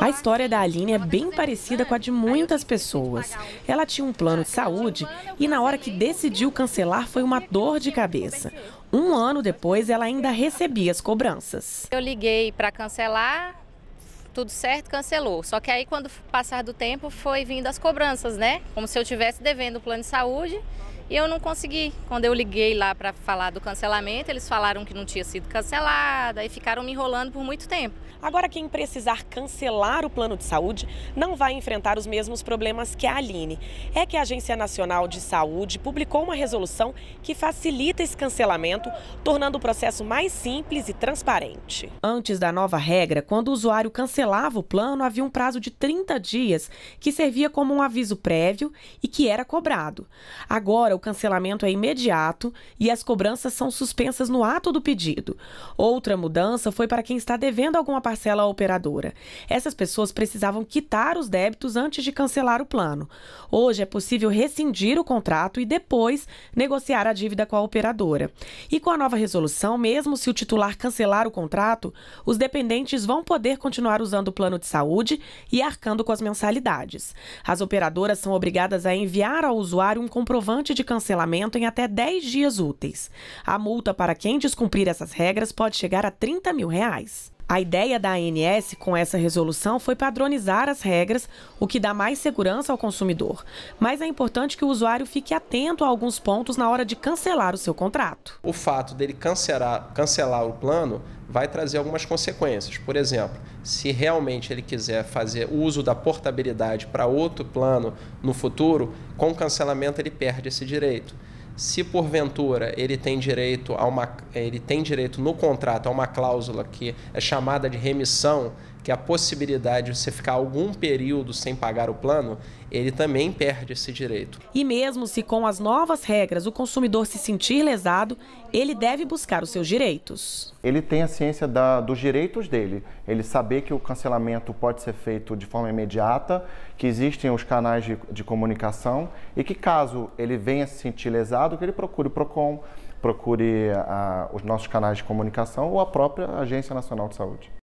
A história da Aline é bem parecida com a de muitas pessoas. Ela tinha um plano de saúde e, na hora que decidiu cancelar, foi uma dor de cabeça. Um ano depois, ela ainda recebia as cobranças. Eu liguei para cancelar, tudo certo, cancelou. Só que aí, quando passar do tempo, foi vindo as cobranças, né? Como se eu tivesse devendo o plano de saúde e eu não consegui. Quando eu liguei lá para falar do cancelamento, eles falaram que não tinha sido cancelada e ficaram me enrolando por muito tempo. Agora, quem precisar cancelar o plano de saúde não vai enfrentar os mesmos problemas que a Aline. É que a Agência Nacional de Saúde publicou uma resolução que facilita esse cancelamento, tornando o processo mais simples e transparente. Antes da nova regra, quando o usuário cancelava o plano, havia um prazo de 30 dias que servia como um aviso prévio e que era cobrado. Agora, o cancelamento é imediato e as cobranças são suspensas no ato do pedido. Outra mudança foi para quem está devendo alguma parcela à operadora. Essas pessoas precisavam quitar os débitos antes de cancelar o plano. Hoje é possível rescindir o contrato e depois negociar a dívida com a operadora. E com a nova resolução, mesmo se o titular cancelar o contrato, os dependentes vão poder continuar usando o plano de saúde e arcando com as mensalidades. As operadoras são obrigadas a enviar ao usuário um comprovante de de cancelamento em até 10 dias úteis. A multa para quem descumprir essas regras pode chegar a 30 mil reais. A ideia da ANS com essa resolução foi padronizar as regras, o que dá mais segurança ao consumidor. Mas é importante que o usuário fique atento a alguns pontos na hora de cancelar o seu contrato. O fato dele cancelar, cancelar o plano vai trazer algumas consequências. Por exemplo, se realmente ele quiser fazer uso da portabilidade para outro plano no futuro, com o cancelamento ele perde esse direito. Se porventura ele tem direito a uma ele tem direito no contrato a uma cláusula que é chamada de remissão, que a possibilidade de você ficar algum período sem pagar o plano, ele também perde esse direito. E mesmo se com as novas regras o consumidor se sentir lesado, ele deve buscar os seus direitos. Ele tem a ciência da, dos direitos dele. Ele saber que o cancelamento pode ser feito de forma imediata, que existem os canais de, de comunicação e que caso ele venha se sentir lesado, que ele procure o PROCON, procure a, ah, os nossos canais de comunicação ou a própria Agência Nacional de Saúde.